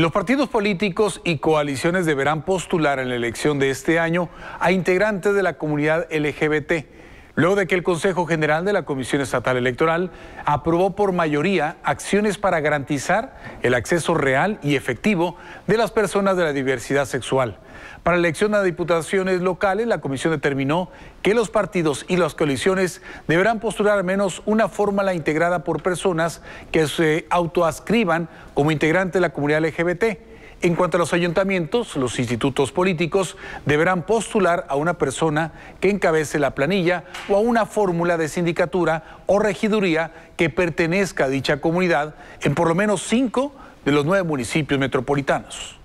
los partidos políticos y coaliciones deberán postular en la elección de este año a integrantes de la comunidad LGBT luego de que el Consejo General de la Comisión Estatal Electoral aprobó por mayoría acciones para garantizar el acceso real y efectivo de las personas de la diversidad sexual. Para la elección a diputaciones locales, la comisión determinó que los partidos y las coaliciones deberán postular al menos una fórmula integrada por personas que se autoascriban como integrante de la comunidad LGBT en cuanto a los ayuntamientos, los institutos políticos deberán postular a una persona que encabece la planilla o a una fórmula de sindicatura o regiduría que pertenezca a dicha comunidad en por lo menos cinco de los nueve municipios metropolitanos.